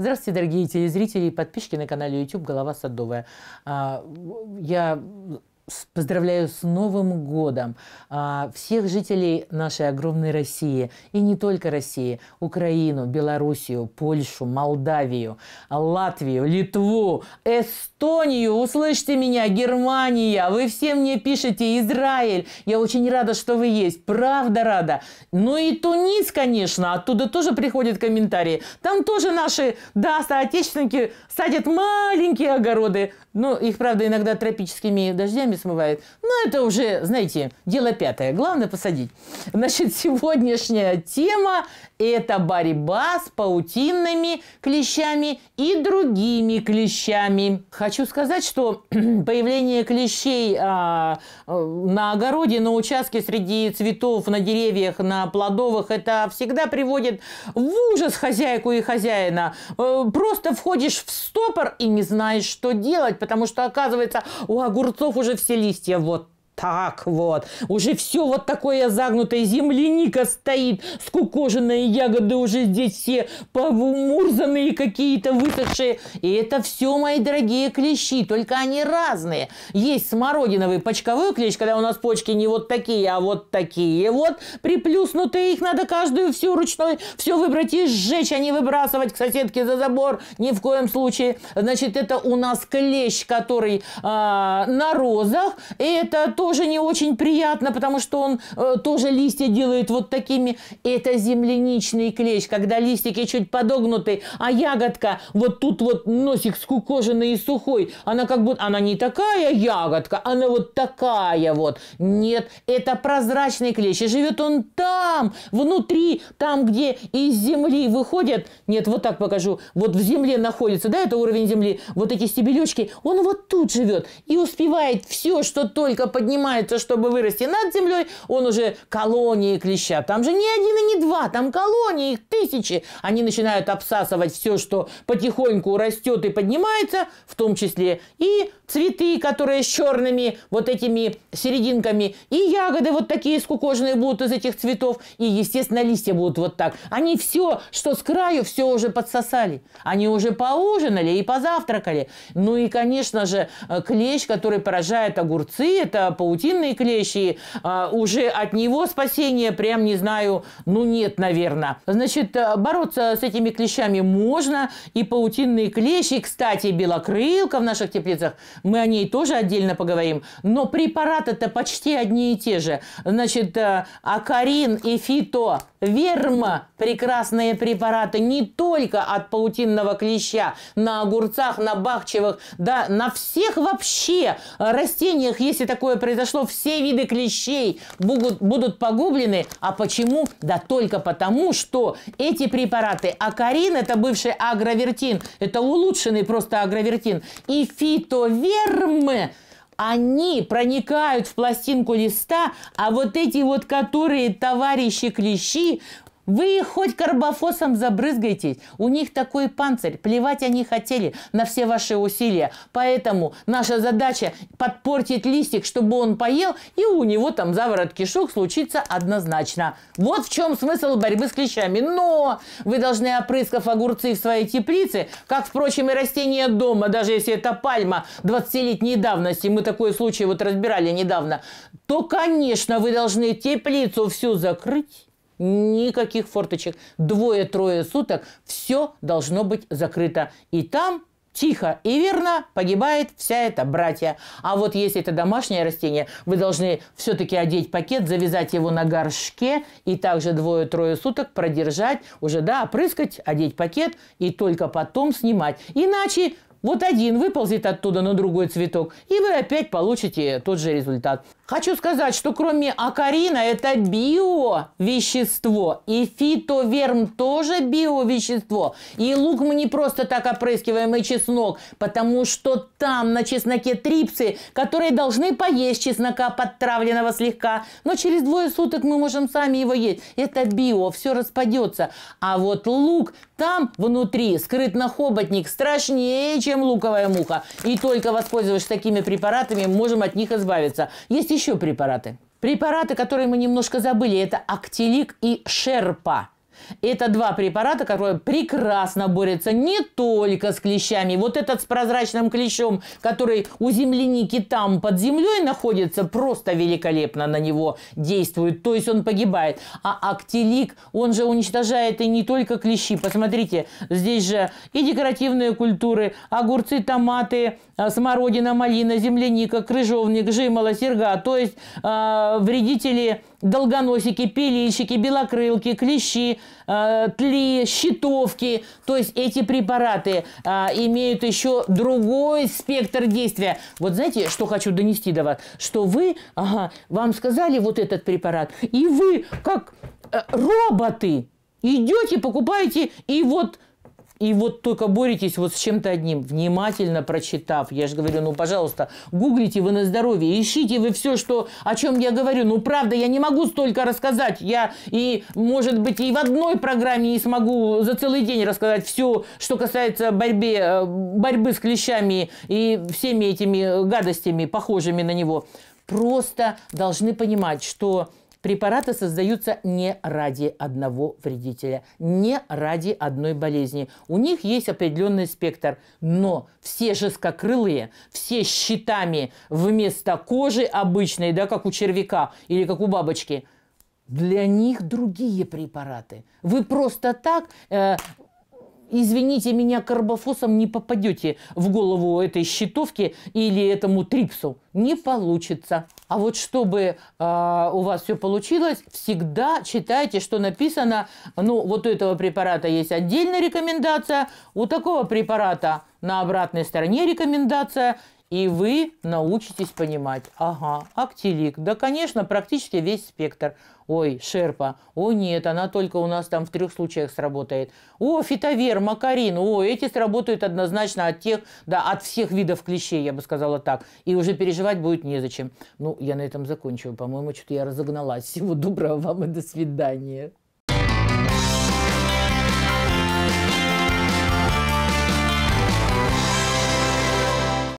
Здравствуйте, дорогие телезрители и подписчики на канале YouTube «Голова Садовая». А, я Поздравляю с Новым годом а, всех жителей нашей огромной России, и не только России, Украину, Белоруссию, Польшу, Молдавию, Латвию, Литву, Эстонию, услышьте меня, Германия, вы все мне пишете, Израиль, я очень рада, что вы есть, правда рада. Ну и Тунис, конечно, оттуда тоже приходят комментарии, там тоже наши, да, соотечественники садят маленькие огороды, ну их, правда, иногда тропическими дождями смывает. Но ну, это уже, знаете, дело пятое. Главное посадить. Значит, сегодняшняя тема – это борьба с паутинными клещами и другими клещами. Хочу сказать, что появление клещей а, э, на огороде, на участке среди цветов, на деревьях, на плодовых – это всегда приводит в ужас хозяйку и хозяина. Э, просто входишь в стопор и не знаешь, что делать, потому что, оказывается, у огурцов уже все все листья вот так вот. Уже все вот такое загнутое. Земляника стоит, скукоженные ягоды уже здесь все повмурзанные какие-то, высохшие. И это все, мои дорогие, клещи, только они разные. Есть смородиновый почковой клещ, когда у нас почки не вот такие, а вот такие вот приплюснутые. Их надо каждую всю ручной все выбрать и сжечь, а не выбрасывать к соседке за забор. Ни в коем случае. Значит, это у нас клещ, который э, на розах. И это то, тоже не очень приятно, потому что он э, тоже листья делает вот такими. Это земляничный клещ, когда листики чуть подогнуты, а ягодка вот тут вот носик скукоженный и сухой. Она как будто... Она не такая ягодка, она вот такая вот. Нет, это прозрачный клещ. И живет он там, внутри, там, где из земли выходят. Нет, вот так покажу. Вот в земле находится, да, это уровень земли. Вот эти стебелечки. Он вот тут живет и успевает все, что только поднимается занимается, чтобы вырасти над землей, он уже колонии клеща. Там же не один и не два, там колонии, их тысячи. Они начинают обсасывать все, что потихоньку растет и поднимается, в том числе и цветы, которые с черными вот этими серединками, и ягоды вот такие скукоженные будут из этих цветов, и, естественно, листья будут вот так. Они все, что с краю, все уже подсосали. Они уже поужинали и позавтракали. Ну и, конечно же, э, клещ, который поражает огурцы, это получается паутинные клещи, а, уже от него спасения прям не знаю, ну нет, наверное. Значит, э, бороться с этими клещами можно, и паутинные клещи, кстати, белокрылка в наших теплицах, мы о ней тоже отдельно поговорим, но препараты это почти одни и те же. Значит, э, акарин и фито верма – прекрасные препараты не только от паутинного клеща, на огурцах, на бахчевых, да, на всех вообще растениях, если такое произошло, произошло, все виды клещей будут, будут погублены. А почему? Да только потому, что эти препараты, акарин, это бывший агровертин, это улучшенный просто агровертин, и фитовермы, они проникают в пластинку листа, а вот эти вот, которые товарищи клещи, вы их хоть карбофосом забрызгайтесь. У них такой панцирь. Плевать они хотели на все ваши усилия. Поэтому наша задача подпортить листик, чтобы он поел, и у него там заворот кишок случится однозначно. Вот в чем смысл борьбы с клещами. Но вы должны, опрыскав огурцы в своей теплице, как, впрочем, и растения дома, даже если это пальма 20-летней давности, мы такой случай вот разбирали недавно, то, конечно, вы должны теплицу всю закрыть никаких форточек. Двое-трое суток все должно быть закрыто. И там тихо и верно погибает вся эта братья. А вот если это домашнее растение, вы должны все-таки одеть пакет, завязать его на горшке и также двое-трое суток продержать, уже, да, опрыскать, одеть пакет и только потом снимать. Иначе вот один выползет оттуда на другой цветок, и вы опять получите тот же результат. Хочу сказать, что кроме акарина это биовещество. И фитоверм тоже биовещество. И лук мы не просто так опрыскиваем, и чеснок, потому что там на чесноке трипсы, которые должны поесть чеснока подтравленного слегка. Но через двое суток мы можем сами его есть. Это био, все распадется. А вот лук там внутри скрыт на хоботник страшнее, чем луковая муха. И только воспользовавшись такими препаратами, можем от них избавиться. Есть еще препараты. Препараты, которые мы немножко забыли, это актилик и шерпа. Это два препарата, которые прекрасно борются не только с клещами. Вот этот с прозрачным клещом, который у земляники там под землей находится, просто великолепно на него действует. То есть он погибает. А актилик, он же уничтожает и не только клещи. Посмотрите, здесь же и декоративные культуры, огурцы, томаты, э, смородина, малина, земляника, крыжовник, жимола, серга. То есть э, вредители долгоносики, пилищики, белокрылки, клещи, э, тли, щитовки. То есть эти препараты э, имеют еще другой спектр действия. Вот знаете, что хочу донести до вас? Что вы, ага, вам сказали вот этот препарат, и вы как э, роботы идете, покупаете, и вот и вот только боретесь вот с чем-то одним, внимательно прочитав. Я же говорю, ну, пожалуйста, гуглите вы на здоровье, ищите вы все, что, о чем я говорю. Ну, правда, я не могу столько рассказать. Я и, может быть, и в одной программе не смогу за целый день рассказать все, что касается борьбы э, борьбы с клещами и всеми этими гадостями, похожими на него. Просто должны понимать, что Препараты создаются не ради одного вредителя, не ради одной болезни. У них есть определенный спектр, но все жесткокрылые, все щитами вместо кожи обычной, да, как у червяка или как у бабочки – для них другие препараты. Вы просто так э, извините меня, карбофосом не попадете в голову этой щитовки или этому трипсу. Не получится. А вот чтобы э, у вас все получилось, всегда читайте, что написано. Ну, вот у этого препарата есть отдельная рекомендация, у такого препарата на обратной стороне рекомендация – и вы научитесь понимать, ага, актилик, да, конечно, практически весь спектр. Ой, шерпа, о нет, она только у нас там в трех случаях сработает. О, фитовер, макарин, о, эти сработают однозначно от тех, да, от всех видов клещей, я бы сказала так. И уже переживать будет незачем. Ну, я на этом закончу. По-моему, что-то я разогналась. Всего доброго вам и до свидания.